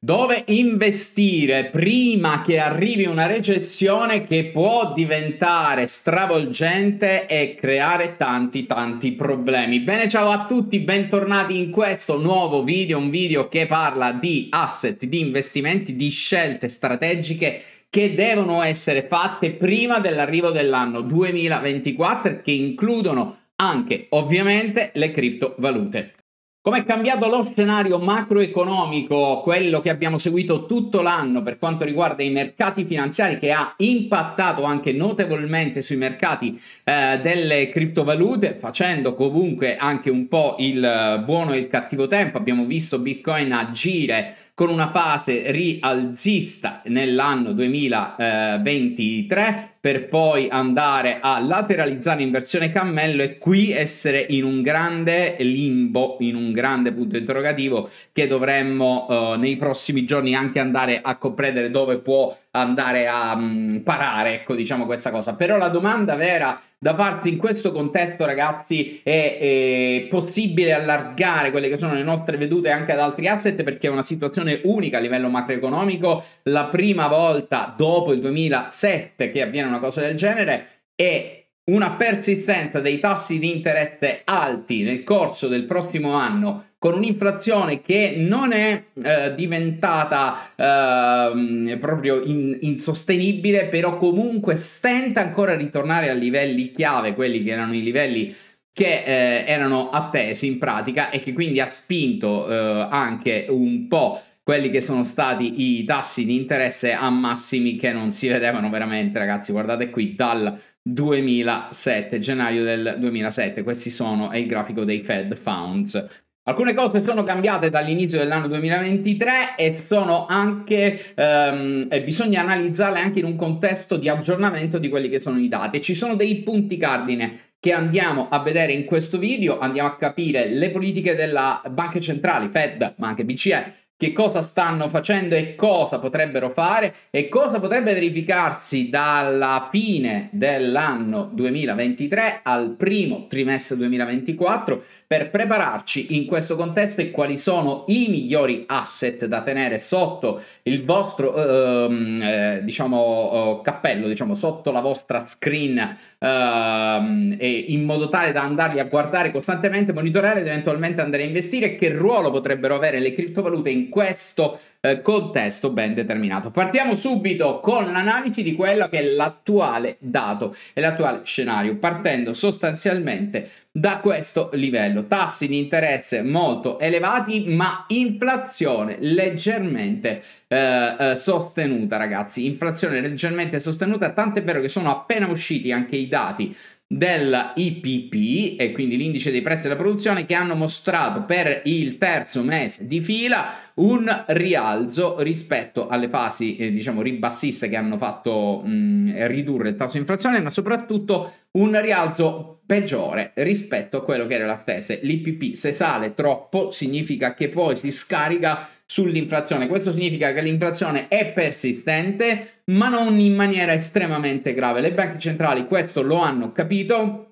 dove investire prima che arrivi una recessione che può diventare stravolgente e creare tanti tanti problemi. Bene, ciao a tutti, bentornati in questo nuovo video, un video che parla di asset, di investimenti, di scelte strategiche che devono essere fatte prima dell'arrivo dell'anno 2024 che includono anche ovviamente le criptovalute. Com'è cambiato lo scenario macroeconomico, quello che abbiamo seguito tutto l'anno per quanto riguarda i mercati finanziari, che ha impattato anche notevolmente sui mercati eh, delle criptovalute, facendo comunque anche un po' il eh, buono e il cattivo tempo. Abbiamo visto Bitcoin agire con una fase rialzista nell'anno 2023 per poi andare a lateralizzare in versione cammello e qui essere in un grande limbo, in un grande punto interrogativo che dovremmo eh, nei prossimi giorni anche andare a comprendere dove può andare a mh, mm, parare, ecco, diciamo questa cosa. Però la domanda vera da farsi in questo contesto, ragazzi, è, è, possibile allargare quelle che sono le nostre vedute anche ad altri asset perché è una situazione unica a livello macroeconomico. La prima volta dopo il 2007 che avviene una cosa del genere e una persistenza dei tassi di interesse alti nel corso del prossimo anno con un'inflazione che non è eh, diventata eh, proprio in, insostenibile, però comunque stenta ancora a ritornare a livelli chiave, quelli che erano i livelli che eh, erano attesi in pratica e che quindi ha spinto eh, anche un po' quelli che sono stati i tassi di interesse a massimi che non si vedevano veramente, ragazzi, guardate qui dal 2007, gennaio del 2007. Questi sono, è il grafico dei Fed Funds. Alcune cose sono cambiate dall'inizio dell'anno 2023 e sono anche, ehm, e bisogna analizzarle anche in un contesto di aggiornamento di quelli che sono i dati. Ci sono dei punti cardine che andiamo a vedere in questo video, andiamo a capire le politiche della banca centrale, Fed, ma anche BCE, che cosa stanno facendo e cosa potrebbero fare e cosa potrebbe verificarsi dalla fine dell'anno 2023 al primo trimestre 2024 per prepararci in questo contesto e quali sono i migliori asset da tenere sotto il vostro eh, ehm, eh, diciamo, eh, cappello, diciamo sotto la vostra screen ehm, in modo tale da andarli a guardare costantemente, monitorare ed eventualmente andare a investire che ruolo potrebbero avere le criptovalute in questo eh, contesto ben determinato. Partiamo subito con l'analisi di quello che è l'attuale dato e l'attuale scenario, partendo sostanzialmente da questo livello. Tassi di interesse molto elevati, ma inflazione leggermente eh, eh sostenuta, ragazzi. Inflazione leggermente sostenuta, tant'è vero che sono appena usciti anche i dati della IPP e quindi l'indice dei prezzi della produzione che hanno mostrato per il terzo mese di fila un rialzo rispetto alle fasi eh, diciamo ribassiste che hanno fatto mh, ridurre il tasso di inflazione ma soprattutto un rialzo peggiore rispetto a quello che era l'attese l'IPP se sale troppo significa che poi si scarica sull'inflazione. Questo significa che l'inflazione è persistente, ma non in maniera estremamente grave. Le banche centrali questo lo hanno capito.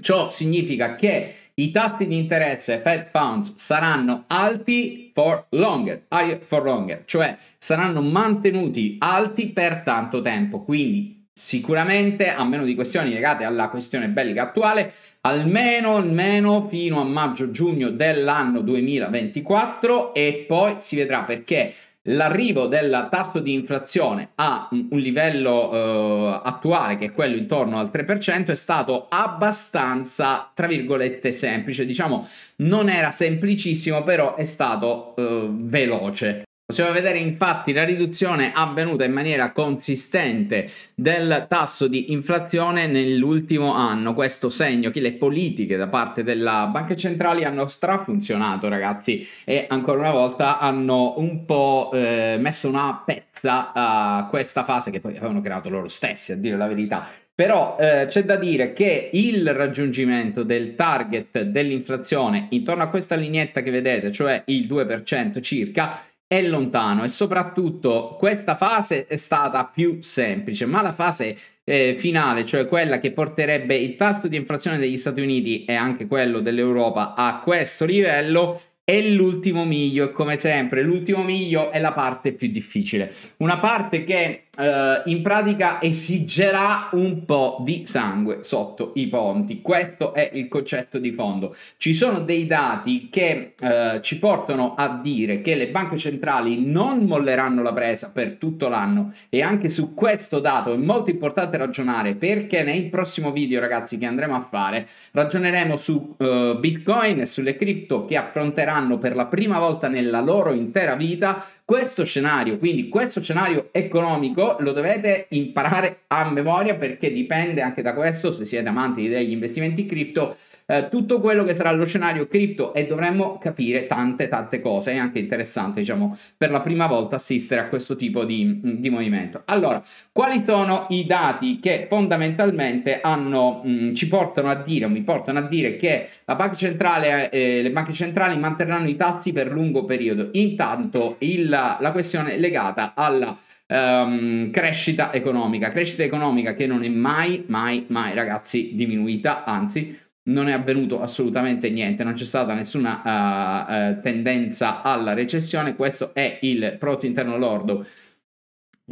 Ciò significa che i tassi di interesse Fed Funds saranno alti for longer, for longer, cioè saranno mantenuti alti per tanto tempo. Quindi Sicuramente, a meno di questioni legate alla questione bellica attuale, almeno, almeno fino a maggio-giugno dell'anno 2024 e poi si vedrà perché l'arrivo del tasso di inflazione a un livello eh, attuale, che è quello intorno al 3%, è stato abbastanza, tra virgolette, semplice. Diciamo, non era semplicissimo, però è stato eh, veloce. Possiamo vedere infatti la riduzione avvenuta in maniera consistente del tasso di inflazione nell'ultimo anno. Questo segno che le politiche da parte della banca centrale hanno strafunzionato, ragazzi, e ancora una volta hanno un po' eh, messo una pezza a questa fase che poi avevano creato loro stessi, a dire la verità. Però eh, c'è da dire che il raggiungimento del target dell'inflazione intorno a questa lineetta che vedete, cioè il 2% circa, è lontano e soprattutto questa fase è stata più semplice, ma la fase eh, finale, cioè quella che porterebbe il tasso di inflazione degli Stati Uniti e anche quello dell'Europa a questo livello, è l'ultimo miglio e come sempre l'ultimo miglio è la parte più difficile. Una parte che eh, in pratica esigerà un po' di sangue sotto i ponti. Questo è il concetto di fondo. Ci sono dei dati che eh, ci portano a dire che le banche centrali non molleranno la presa per tutto l'anno e anche su questo dato è molto importante ragionare perché nel prossimo video ragazzi che andremo a fare ragioneremo su eh, Bitcoin e sulle cripto che affronteranno per la prima volta nella loro intera vita questo scenario, quindi questo scenario economico lo dovete imparare a memoria perché dipende anche da questo se siete amanti degli investimenti in cripto eh, tutto quello che sarà lo scenario cripto e dovremmo capire tante tante cose. È anche interessante, diciamo, per la prima volta assistere a questo tipo di, di movimento. Allora, quali sono i dati che fondamentalmente hanno, mh, mm, ci portano a dire, o mi portano a dire che la banca centrale, eh, le banche centrali manterranno i tassi per lungo periodo? Intanto il, la questione legata alla Um, crescita economica, crescita economica che non è mai, mai, mai, ragazzi, diminuita, anzi non è avvenuto assolutamente niente, non c'è stata nessuna uh, uh, tendenza alla recessione, questo è il prodotto interno lordo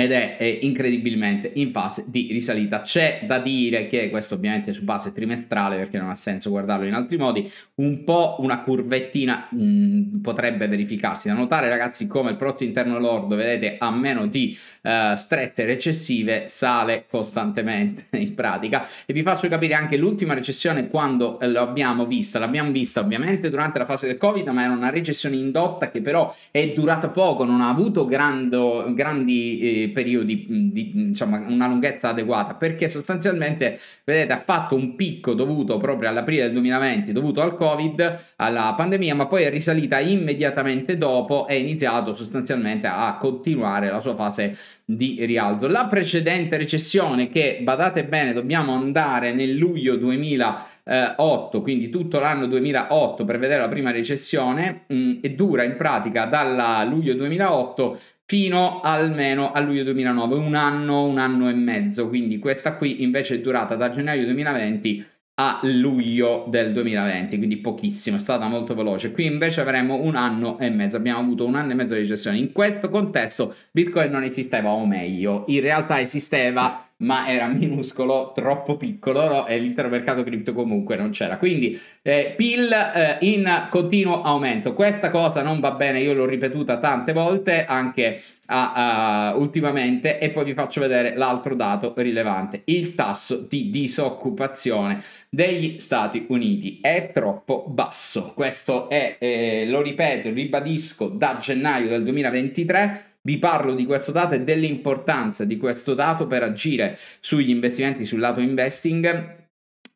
ed è, è incredibilmente in fase di risalita. C'è da dire che questo ovviamente su base trimestrale perché non ha senso guardarlo in altri modi, un po' una curvettina mh, mm, potrebbe verificarsi. Da notare ragazzi come il prodotto interno lordo, vedete, a meno di uh, strette recessive sale costantemente in pratica e vi faccio capire anche l'ultima recessione quando eh, l'abbiamo vista, l'abbiamo vista ovviamente durante la fase del Covid, ma era una recessione indotta che però è durata poco, non ha avuto grando, grandi eh, periodi di diciamo, una lunghezza adeguata perché sostanzialmente vedete ha fatto un picco dovuto proprio all'aprile del 2020 dovuto al covid alla pandemia ma poi è risalita immediatamente dopo e è iniziato sostanzialmente a continuare la sua fase di rialzo la precedente recessione che badate bene dobbiamo andare nel luglio 2020 2008, eh, quindi tutto l'anno 2008 per vedere la prima recessione mh, mm, e dura in pratica dal luglio 2008 fino almeno a luglio 2009, un anno, un anno e mezzo, quindi questa qui invece è durata da gennaio 2020 a luglio del 2020, quindi pochissimo, è stata molto veloce. Qui invece avremo un anno e mezzo, abbiamo avuto un anno e mezzo di recessione. In questo contesto Bitcoin non esisteva, o meglio, in realtà esisteva ma era minuscolo, troppo piccolo no? e l'intero mercato cripto comunque non c'era. Quindi eh, PIL eh, in continuo aumento. Questa cosa non va bene, io l'ho ripetuta tante volte anche a, ultimamente e poi vi faccio vedere l'altro dato rilevante, il tasso di disoccupazione degli Stati Uniti è troppo basso. Questo è, eh, lo ripeto, ribadisco, da gennaio del 2023 vi parlo di questo dato e dell'importanza di questo dato per agire sugli investimenti sul lato investing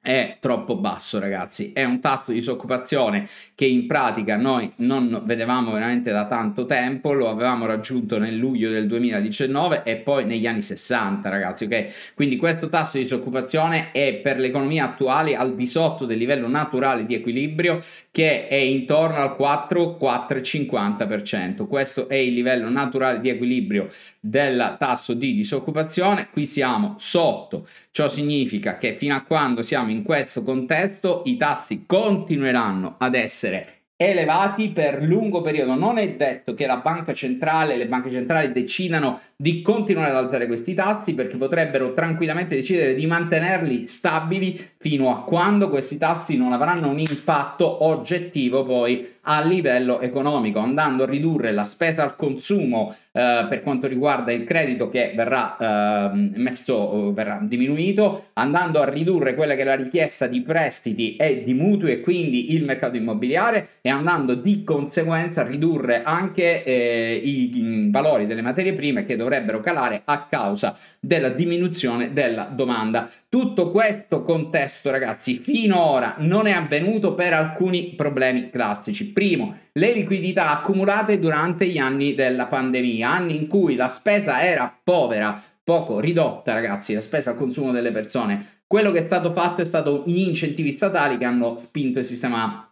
è troppo basso ragazzi è un tasso di disoccupazione che in pratica noi non vedevamo veramente da tanto tempo lo avevamo raggiunto nel luglio del 2019 e poi negli anni 60 ragazzi ok quindi questo tasso di disoccupazione è per l'economia attuale al di sotto del livello naturale di equilibrio che è intorno al 4 4,50% questo è il livello naturale di equilibrio del tasso di disoccupazione qui siamo sotto ciò significa che fino a quando siamo in in questo contesto i tassi continueranno ad essere elevati per lungo periodo. Non è detto che la banca centrale, e le banche centrali decidano di continuare ad alzare questi tassi perché potrebbero tranquillamente decidere di mantenerli stabili fino a quando questi tassi non avranno un impatto oggettivo poi a livello economico, andando a ridurre la spesa al consumo eh, per quanto riguarda il credito che verrà eh, messo, verrà diminuito, andando a ridurre quella che è la richiesta di prestiti e di mutui e quindi il mercato immobiliare e andando di conseguenza a ridurre anche eh, i, i valori delle materie prime che dovrebbero calare a causa della diminuzione della domanda. Tutto questo contesto, ragazzi, finora non è avvenuto per alcuni problemi classici. Primo, le liquidità accumulate durante gli anni della pandemia, anni in cui la spesa era povera, poco ridotta, ragazzi, la spesa al consumo delle persone. Quello che è stato fatto è stato gli incentivi statali che hanno spinto il sistema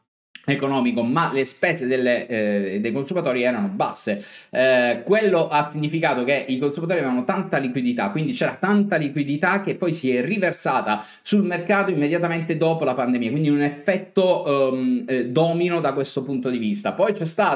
economico, ma le spese delle, eh, dei consumatori erano basse. Eh, quello ha significato che i consumatori avevano tanta liquidità, quindi c'era tanta liquidità che poi si è riversata sul mercato immediatamente dopo la pandemia, quindi un effetto um, eh, domino da questo punto di vista. Poi c'è stato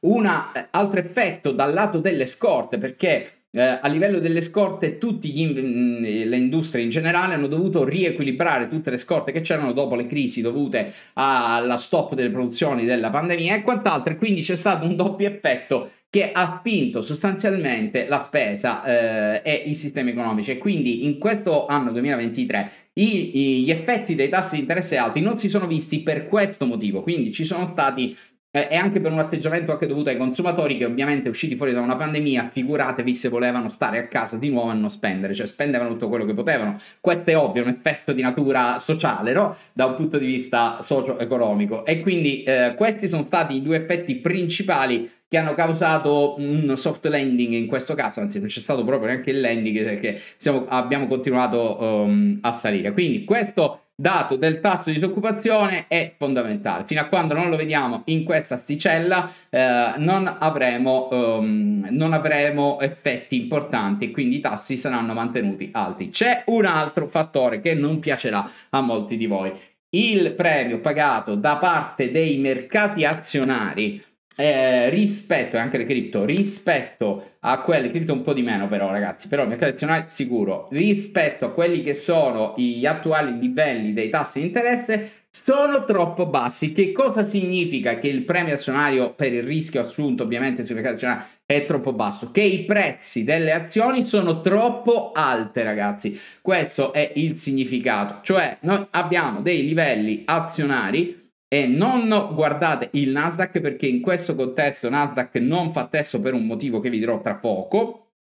un eh, altro effetto dal lato delle scorte perché eh, a livello delle scorte, tutte mm, eh, le industrie in generale hanno dovuto riequilibrare tutte le scorte che c'erano dopo le crisi dovute alla stop delle produzioni della pandemia e quant'altro. Quindi c'è stato un doppio effetto che ha spinto sostanzialmente la spesa eh, e i sistemi economici. E quindi in questo anno 2023 i, i, gli effetti dei tassi di interesse alti non si sono visti per questo motivo. Quindi ci sono stati eh, e anche per un atteggiamento anche dovuto ai consumatori che ovviamente usciti fuori da una pandemia, figuratevi se volevano stare a casa di nuovo a non spendere, cioè spendevano tutto quello che potevano. Questo è ovvio, un effetto di natura sociale, no? Da un punto di vista socio-economico. E quindi eh, questi sono stati i due effetti principali che hanno causato un soft landing in questo caso, anzi non c'è stato proprio neanche il landing perché cioè siamo, abbiamo continuato um, a salire. Quindi questo dato del tasso di disoccupazione è fondamentale. Fino a quando non lo vediamo in questa asticella eh, non, avremo, um, non avremo effetti importanti e quindi i tassi saranno mantenuti alti. C'è un altro fattore che non piacerà a molti di voi. Il premio pagato da parte dei mercati azionari eh, rispetto, e anche le cripto, rispetto a quelle, cripto un po' di meno però ragazzi, però il mercato azionario sicuro, rispetto a quelli che sono gli attuali livelli dei tassi di interesse, sono troppo bassi. Che cosa significa che il premio azionario per il rischio assunto ovviamente sul mercato azionario è troppo basso? Che i prezzi delle azioni sono troppo alte ragazzi, questo è il significato, cioè noi abbiamo dei livelli azionari e non guardate il Nasdaq perché in questo contesto Nasdaq non fa testo per un motivo che vi dirò tra poco,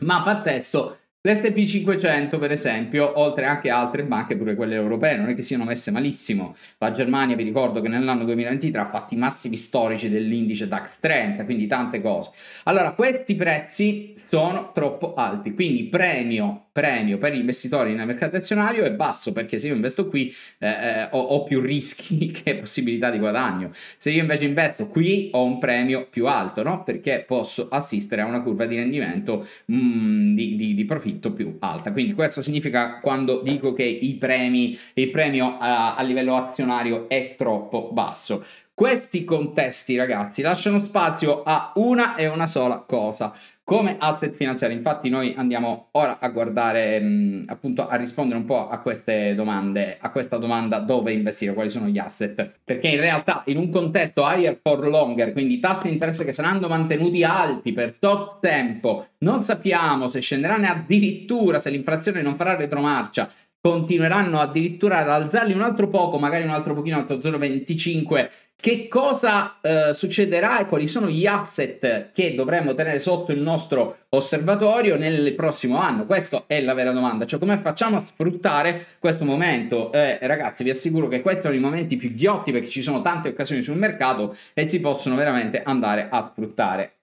ma fa testo l'SP 500 per esempio, oltre anche altre banche, pure quelle europee, non è che siano messe malissimo. La Germania, vi ricordo che nell'anno 2023 ha fatto i massimi storici dell'indice DAX 30, quindi tante cose. Allora, questi prezzi sono troppo alti, quindi premio premio per gli investitori nel mercato azionario è basso perché se io investo qui eh, eh ho, ho, più rischi che possibilità di guadagno. Se io invece investo qui ho un premio più alto, no? Perché posso assistere a una curva di rendimento mh, mm, di, di, di, profitto più alta. Quindi questo significa quando dico che i premi, il premio a, a livello azionario è troppo basso. Questi contesti, ragazzi, lasciano spazio a una e una sola cosa, come asset finanziario. Infatti noi andiamo ora a guardare, mh, mm, appunto a rispondere un po' a queste domande, a questa domanda dove investire, quali sono gli asset. Perché in realtà in un contesto higher for longer, quindi tassi di interesse che saranno mantenuti alti per tot tempo, non sappiamo se scenderanno addirittura, se l'inflazione non farà retromarcia, continueranno addirittura ad alzarli un altro poco, magari un altro pochino, altro 0,25. Che cosa eh, succederà e quali sono gli asset che dovremmo tenere sotto il nostro osservatorio nel prossimo anno? Questa è la vera domanda, cioè come facciamo a sfruttare questo momento? Eh, ragazzi, vi assicuro che questi sono i momenti più ghiotti perché ci sono tante occasioni sul mercato e si possono veramente andare a sfruttare.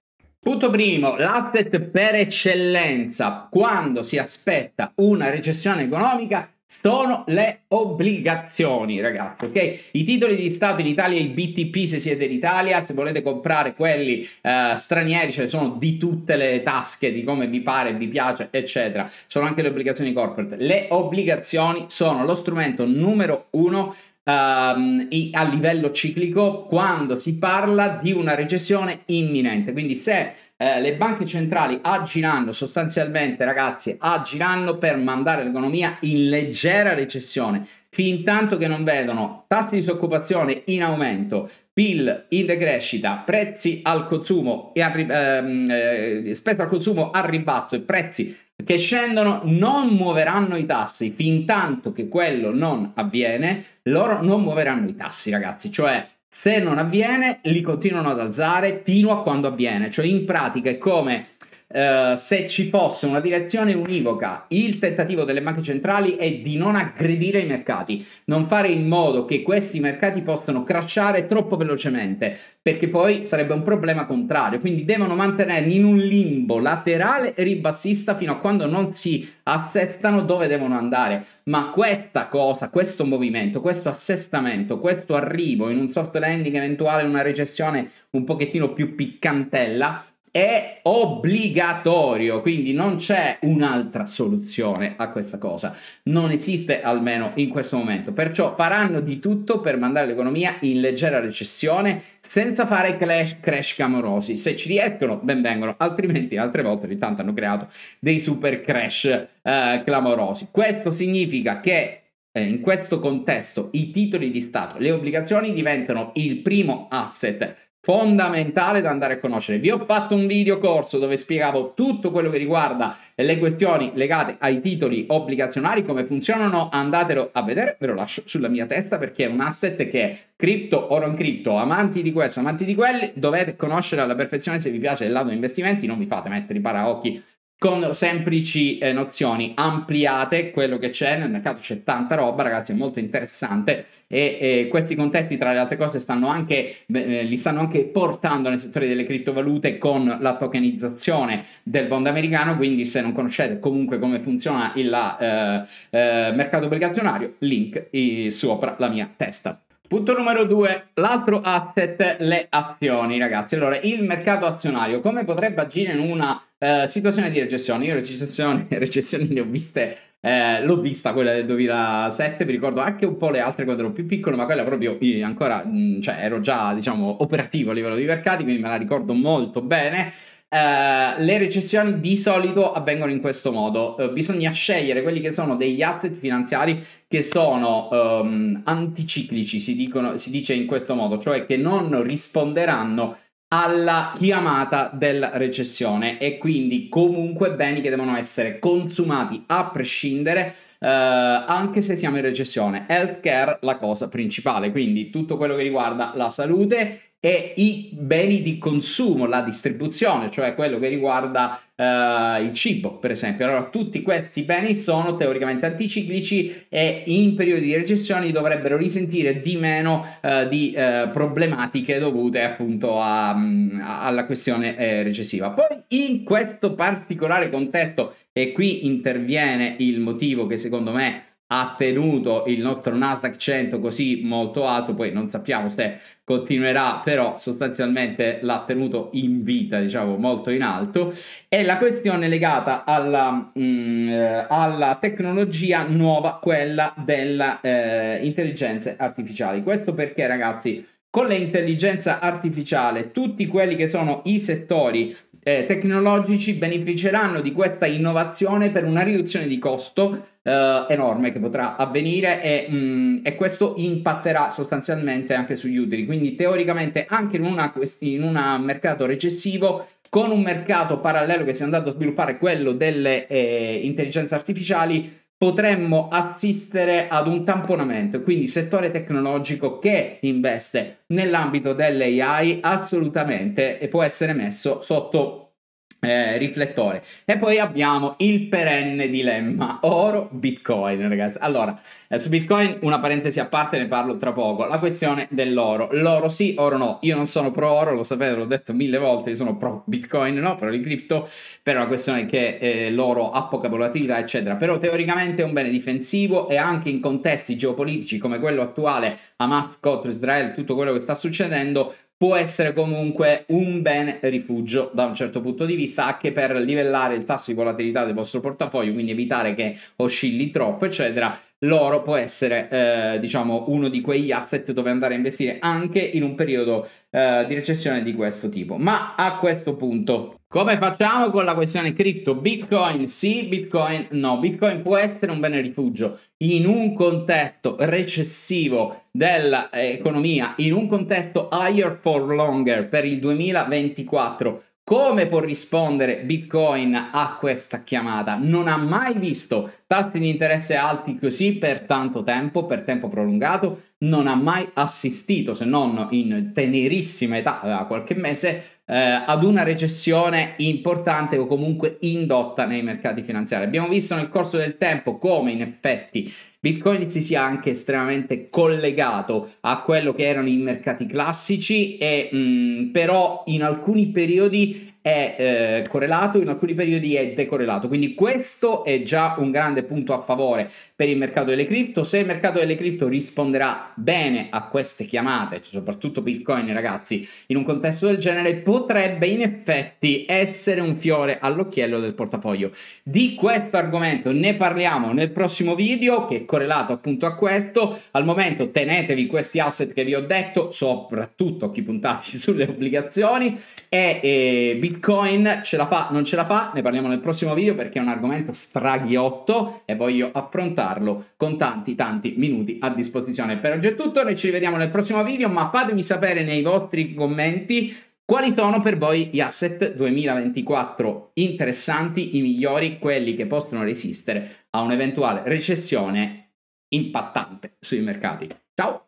Punto primo, l'asset per eccellenza quando si aspetta una recessione economica sono le obbligazioni, ragazzi, ok? I titoli di Stato in Italia, e i BTP se siete in Italia, se volete comprare quelli eh, stranieri, ce ne sono di tutte le tasche, di come vi pare, vi piace, eccetera. Sono anche le obbligazioni corporate. Le obbligazioni sono lo strumento numero uno um, a livello ciclico quando si parla di una recessione imminente. Quindi se eh, le banche centrali agiranno sostanzialmente, ragazzi, agiranno per mandare l'economia in leggera recessione. Fin tanto che non vedono tassi di disoccupazione in aumento, PIL in decrescita, prezzi al consumo e a, ehm, eh, spesa al consumo al ribasso e prezzi che scendono non muoveranno i tassi fin tanto che quello non avviene loro non muoveranno i tassi ragazzi cioè se non avviene li continuano ad alzare fino a quando avviene cioè in pratica è come eh, se ci fosse una direzione univoca, il tentativo delle banche centrali è di non aggredire i mercati, non fare in modo che questi mercati possano crashare troppo velocemente, perché poi sarebbe un problema contrario. Quindi devono mantenerli in un limbo laterale e ribassista fino a quando non si assestano dove devono andare. Ma questa cosa, questo movimento, questo assestamento, questo arrivo in un soft landing eventuale, una recessione un pochettino più piccantella, è obbligatorio, quindi non c'è un'altra soluzione a questa cosa, non esiste almeno in questo momento, perciò faranno di tutto per mandare l'economia in leggera recessione senza fare crash, crash clamorosi, se ci riescono ben vengono, altrimenti altre volte ogni tanto hanno creato dei super crash eh, clamorosi. Questo significa che eh, in questo contesto i titoli di Stato, le obbligazioni diventano il primo asset fondamentale da andare a conoscere. Vi ho fatto un video corso dove spiegavo tutto quello che riguarda le questioni legate ai titoli obbligazionari, come funzionano, andatelo a vedere, ve lo lascio sulla mia testa perché è un asset che è cripto o non cripto, amanti di questo, amanti di quelli, dovete conoscere alla perfezione se vi piace il lato investimenti, non vi fate mettere i paraocchi con semplici eh, nozioni ampliate quello che c'è nel mercato c'è tanta roba ragazzi è molto interessante e, e questi contesti tra le altre cose stanno anche, eh, li stanno anche portando nel settore delle criptovalute con la tokenizzazione del bond americano quindi se non conoscete comunque come funziona il la, eh, eh, mercato obbligazionario link eh, sopra la mia testa Punto numero due, l'altro asset, le azioni, ragazzi. Allora, il mercato azionario, come potrebbe agire in una eh, situazione di recessione? Io recessioni, recessioni le ho viste, eh, l'ho vista quella del 2007, vi ricordo anche un po' le altre quando ero più piccolo, ma quella proprio io eh, ancora, mh, mm, cioè ero già, diciamo, operativo a livello di mercati, quindi me la ricordo molto bene. Uh, le recessioni di solito avvengono in questo modo, uh, bisogna scegliere quelli che sono degli asset finanziari che sono um, anticiclici, si, dicono, si dice in questo modo, cioè che non risponderanno alla chiamata della recessione e quindi comunque beni che devono essere consumati a prescindere eh, anche se siamo in recessione. Healthcare la cosa principale, quindi tutto quello che riguarda la salute e i beni di consumo, la distribuzione, cioè quello che riguarda uh, il cibo, per esempio. Allora, tutti questi beni sono teoricamente anticiclici e in periodi di recessione dovrebbero risentire di meno uh, di uh, problematiche dovute appunto a, um, alla questione eh, recessiva. Poi in questo particolare contesto, e qui interviene il motivo che secondo me ha tenuto il nostro Nasdaq 100 così molto alto, poi non sappiamo se continuerà, però sostanzialmente l'ha tenuto in vita, diciamo, molto in alto. E la questione legata alla, mh, mm, alla tecnologia nuova, quella delle eh, intelligenze artificiali. Questo perché, ragazzi, con l'intelligenza artificiale, tutti quelli che sono i settori eh, tecnologici beneficeranno di questa innovazione per una riduzione di costo eh, enorme che potrà avvenire e, mh, mm, e, questo impatterà sostanzialmente anche sugli utili. Quindi teoricamente anche in un mercato recessivo con un mercato parallelo che si è andato a sviluppare, quello delle eh, intelligenze artificiali, potremmo assistere ad un tamponamento, quindi settore tecnologico che investe nell'ambito dell'AI assolutamente può essere messo sotto eh, riflettore. E poi abbiamo il perenne dilemma oro bitcoin, ragazzi. Allora, eh, su bitcoin una parentesi a parte, ne parlo tra poco. La questione dell'oro. L'oro sì, oro no. Io non sono pro oro, lo sapete, l'ho detto mille volte, io sono pro bitcoin, no, pro le cripto, per la questione che eh, l'oro ha poca volatilità, eccetera. Però teoricamente è un bene difensivo e anche in contesti geopolitici come quello attuale, Hamas contro Israele, tutto quello che sta succedendo, può essere comunque un bene rifugio da un certo punto di vista anche per livellare il tasso di volatilità del vostro portafoglio, quindi evitare che oscilli troppo, eccetera. L'oro può essere, eh, diciamo, uno di quegli asset dove andare a investire anche in un periodo eh, di recessione di questo tipo. Ma a questo punto come facciamo con la questione cripto? Bitcoin sì, Bitcoin no. Bitcoin può essere un bene rifugio in un contesto recessivo dell'economia, eh, in un contesto higher for longer per il 2024. Come può rispondere Bitcoin a questa chiamata? Non ha mai visto tassi di interesse alti così per tanto tempo, per tempo prolungato, non ha mai assistito, se non in tenerissima età, qualche mese, eh, ad una recessione importante o comunque indotta nei mercati finanziari. Abbiamo visto nel corso del tempo come in effetti Bitcoin si sia anche estremamente collegato a quello che erano i mercati classici e mh, mm, però in alcuni periodi è eh, correlato, in alcuni periodi è decorrelato. Quindi questo è già un grande punto a favore per il mercato delle cripto. Se il mercato delle cripto risponderà bene a queste chiamate, cioè soprattutto Bitcoin, ragazzi, in un contesto del genere potrebbe in effetti essere un fiore all'occhiello del portafoglio. Di questo argomento ne parliamo nel prossimo video che è correlato appunto a questo. Al momento tenetevi questi asset che vi ho detto, soprattutto chi puntati sulle obbligazioni e eh, Bitcoin Bitcoin ce la fa, non ce la fa, ne parliamo nel prossimo video perché è un argomento straghiotto e voglio affrontarlo con tanti tanti minuti a disposizione. Per oggi è tutto, noi ci rivediamo nel prossimo video, ma fatemi sapere nei vostri commenti quali sono per voi gli asset 2024 interessanti, i migliori, quelli che possono resistere a un'eventuale recessione impattante sui mercati. Ciao!